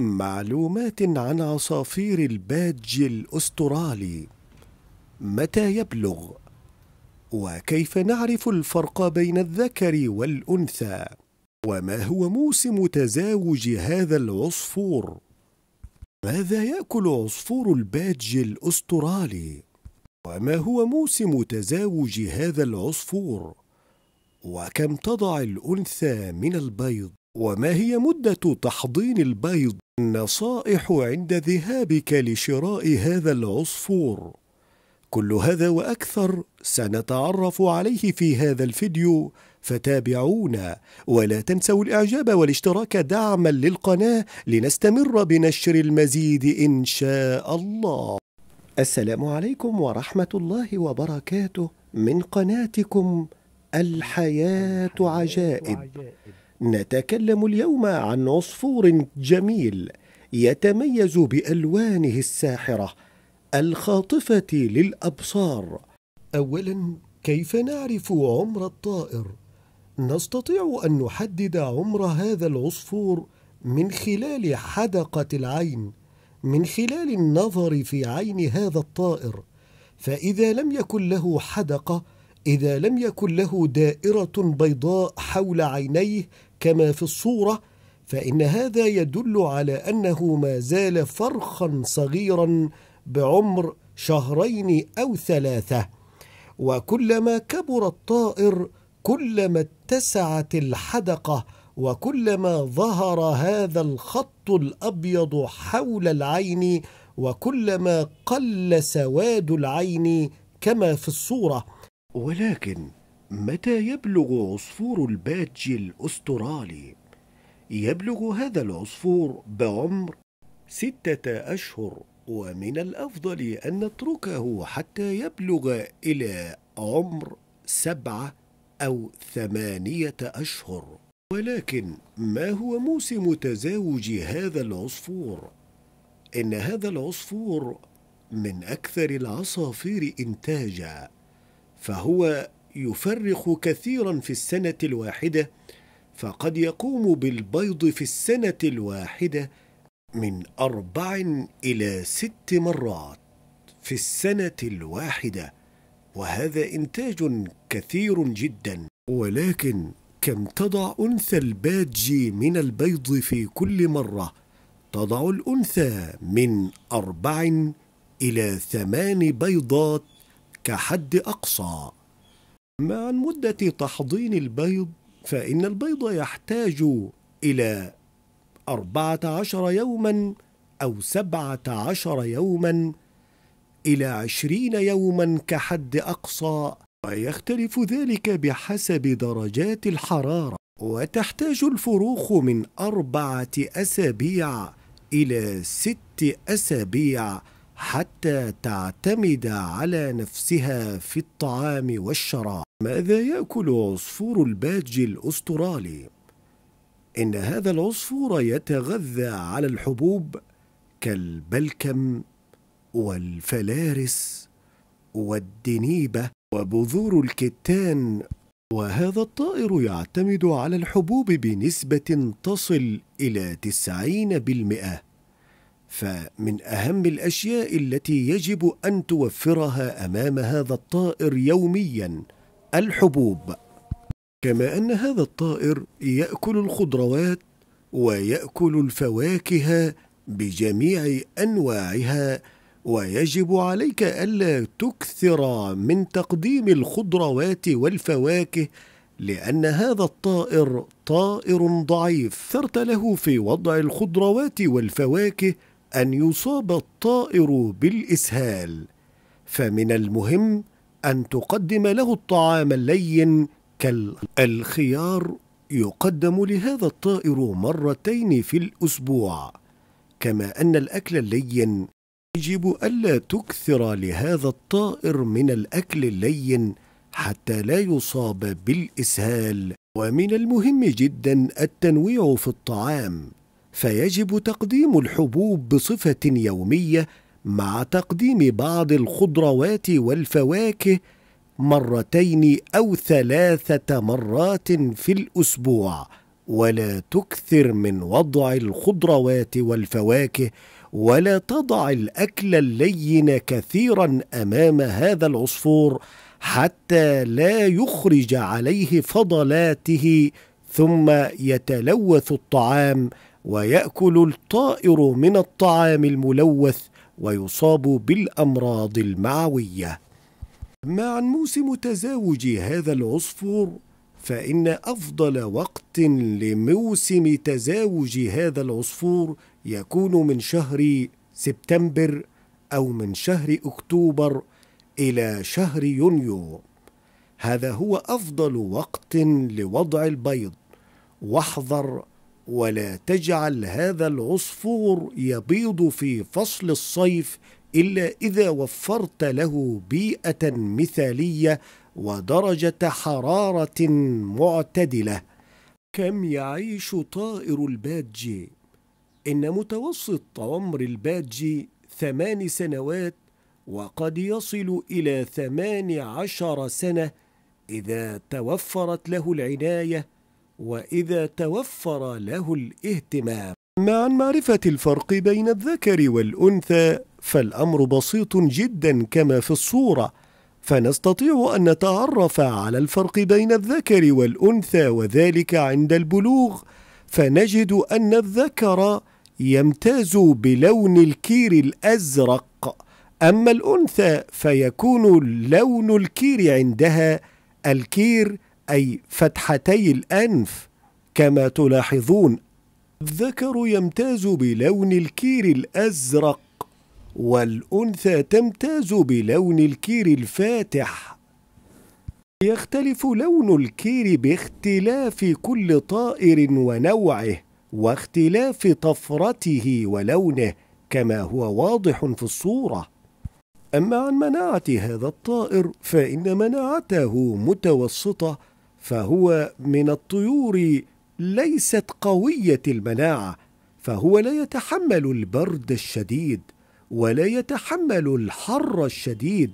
معلومات عن عصافير البادج الأسترالي متى يبلغ وكيف نعرف الفرق بين الذكر والأنثى وما هو موسم تزاوج هذا العصفور ماذا يأكل عصفور البادج الأسترالي وما هو موسم تزاوج هذا العصفور وكم تضع الأنثى من البيض وما هي مدة تحضين البيض النصائح عند ذهابك لشراء هذا العصفور كل هذا وأكثر سنتعرف عليه في هذا الفيديو فتابعونا ولا تنسوا الإعجاب والاشتراك دعما للقناة لنستمر بنشر المزيد إن شاء الله السلام عليكم ورحمة الله وبركاته من قناتكم الحياة عجائب نتكلم اليوم عن عصفور جميل يتميز بالوانه الساحره الخاطفه للابصار اولا كيف نعرف عمر الطائر نستطيع ان نحدد عمر هذا العصفور من خلال حدقه العين من خلال النظر في عين هذا الطائر فاذا لم يكن له حدقه اذا لم يكن له دائره بيضاء حول عينيه كما في الصورة فإن هذا يدل على أنه ما زال فرخا صغيرا بعمر شهرين أو ثلاثة وكلما كبر الطائر كلما اتسعت الحدقة وكلما ظهر هذا الخط الأبيض حول العين وكلما قل سواد العين كما في الصورة ولكن متى يبلغ عصفور البادج الأسترالي؟ يبلغ هذا العصفور بعمر ستة أشهر ومن الأفضل أن نتركه حتى يبلغ إلى عمر سبعة أو ثمانية أشهر ولكن ما هو موسم تزاوج هذا العصفور؟ إن هذا العصفور من أكثر العصافير إنتاجا فهو يفرخ كثيرا في السنة الواحدة فقد يقوم بالبيض في السنة الواحدة من أربع إلى ست مرات في السنة الواحدة وهذا إنتاج كثير جدا ولكن كم تضع أنثى الباج من البيض في كل مرة؟ تضع الأنثى من أربع إلى ثمان بيضات كحد أقصى عن مدة تحضين البيض فإن البيض يحتاج إلى أربعة عشر يوما أو سبعة عشر يوما إلى عشرين يوما كحد أقصى ويختلف ذلك بحسب درجات الحرارة وتحتاج الفروخ من أربعة أسابيع إلى ست أسابيع حتى تعتمد على نفسها في الطعام والشراب ماذا يأكل عصفور الباج الأسترالي؟ إن هذا العصفور يتغذى على الحبوب كالبلكم والفلارس والدنيبة وبذور الكتان وهذا الطائر يعتمد على الحبوب بنسبة تصل إلى تسعين بالمئة فمن أهم الأشياء التي يجب أن توفرها أمام هذا الطائر يومياً الحبوب كما أن هذا الطائر يأكل الخضروات ويأكل الفواكه بجميع أنواعها ويجب عليك ألا تكثر من تقديم الخضروات والفواكه لأن هذا الطائر طائر ضعيف ثرت له في وضع الخضروات والفواكه أن يصاب الطائر بالإسهال فمن المهم أن تقدم له الطعام اللين كالخيار يقدم لهذا الطائر مرتين في الأسبوع كما أن الأكل اللين يجب ألا تكثر لهذا الطائر من الأكل اللين حتى لا يصاب بالإسهال ومن المهم جدا التنويع في الطعام فيجب تقديم الحبوب بصفة يومية مع تقديم بعض الخضروات والفواكه مرتين او ثلاثه مرات في الاسبوع ولا تكثر من وضع الخضروات والفواكه ولا تضع الاكل اللين كثيرا امام هذا العصفور حتى لا يخرج عليه فضلاته ثم يتلوث الطعام وياكل الطائر من الطعام الملوث ويصاب بالأمراض المعوية مع عن موسم تزاوج هذا العصفور فإن أفضل وقت لموسم تزاوج هذا العصفور يكون من شهر سبتمبر أو من شهر أكتوبر إلى شهر يونيو هذا هو أفضل وقت لوضع البيض واحذر ولا تجعل هذا العصفور يبيض في فصل الصيف الا اذا وفرت له بيئه مثاليه ودرجه حراره معتدله كم يعيش طائر البادجي ان متوسط عمر البادجي ثمان سنوات وقد يصل الى ثمان عشر سنه اذا توفرت له العنايه وإذا توفر له الاهتمام مع معرفة الفرق بين الذكر والأنثى فالأمر بسيط جدا كما في الصورة فنستطيع أن نتعرف على الفرق بين الذكر والأنثى وذلك عند البلوغ فنجد أن الذكر يمتاز بلون الكير الأزرق أما الأنثى فيكون لون الكير عندها الكير أي فتحتي الأنف كما تلاحظون الذكر يمتاز بلون الكير الأزرق والأنثى تمتاز بلون الكير الفاتح يختلف لون الكير باختلاف كل طائر ونوعه واختلاف طفرته ولونه كما هو واضح في الصورة أما عن مناعة هذا الطائر فإن مناعته متوسطة فهو من الطيور ليست قويه المناعه فهو لا يتحمل البرد الشديد ولا يتحمل الحر الشديد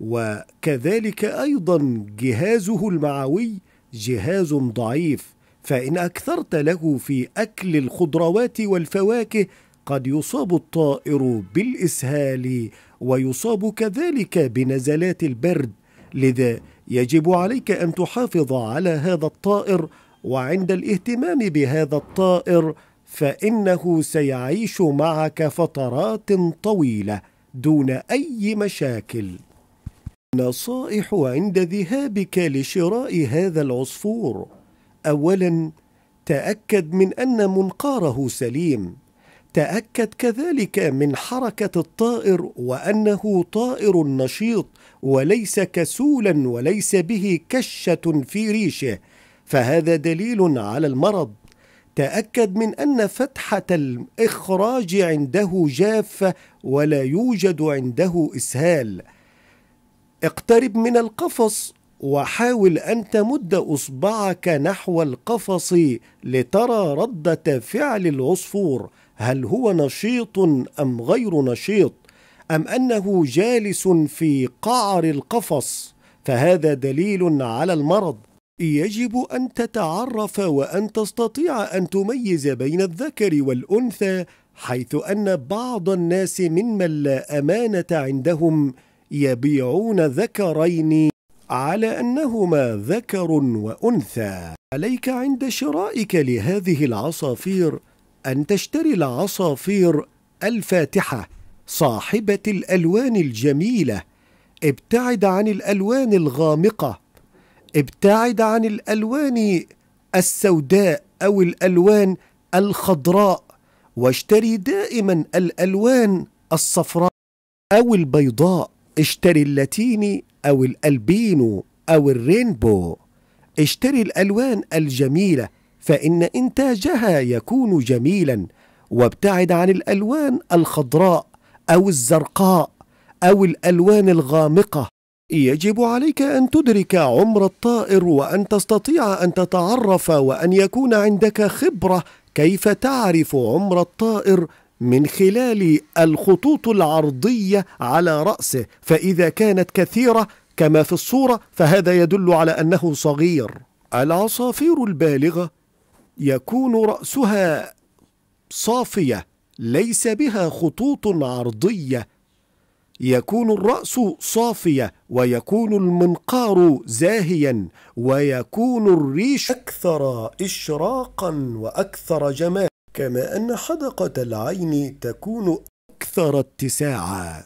وكذلك ايضا جهازه المعوي جهاز ضعيف فان اكثرت له في اكل الخضروات والفواكه قد يصاب الطائر بالاسهال ويصاب كذلك بنزلات البرد لذا يجب عليك أن تحافظ على هذا الطائر وعند الاهتمام بهذا الطائر فإنه سيعيش معك فترات طويلة دون أي مشاكل نصائح عند ذهابك لشراء هذا العصفور أولاً تأكد من أن منقاره سليم تأكد كذلك من حركة الطائر وأنه طائر نشيط وليس كسولا وليس به كشة في ريشه فهذا دليل على المرض تأكد من أن فتحة الإخراج عنده جافة ولا يوجد عنده إسهال اقترب من القفص وحاول أن تمد إصبعك نحو القفص لترى ردة فعل العصفور هل هو نشيط ام غير نشيط ام انه جالس في قعر القفص فهذا دليل على المرض يجب ان تتعرف وان تستطيع ان تميز بين الذكر والانثى حيث ان بعض الناس ممن لا امانه عندهم يبيعون ذكرين على انهما ذكر وانثى عليك عند شرائك لهذه العصافير أن تشتري العصافير الفاتحة صاحبة الألوان الجميلة ابتعد عن الألوان الغامقة ابتعد عن الألوان السوداء أو الألوان الخضراء واشتري دائما الألوان الصفراء أو البيضاء اشتري اللاتيني أو الألبينو أو الرينبو اشتري الألوان الجميلة فإن إنتاجها يكون جميلا وابتعد عن الألوان الخضراء أو الزرقاء أو الألوان الغامقة يجب عليك أن تدرك عمر الطائر وأن تستطيع أن تتعرف وأن يكون عندك خبرة كيف تعرف عمر الطائر من خلال الخطوط العرضية على رأسه فإذا كانت كثيرة كما في الصورة فهذا يدل على أنه صغير العصافير البالغة يكون رأسها صافية ليس بها خطوط عرضية يكون الرأس صافية ويكون المنقار زاهيا ويكون الريش أكثر إشراقا وأكثر جمال كما أن حدقة العين تكون أكثر اتساعا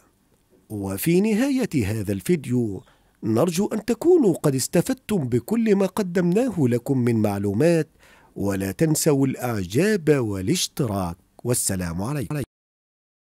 وفي نهاية هذا الفيديو نرجو أن تكونوا قد استفدتم بكل ما قدمناه لكم من معلومات ولا تنسوا الإعجاب والاشتراك والسلام عليكم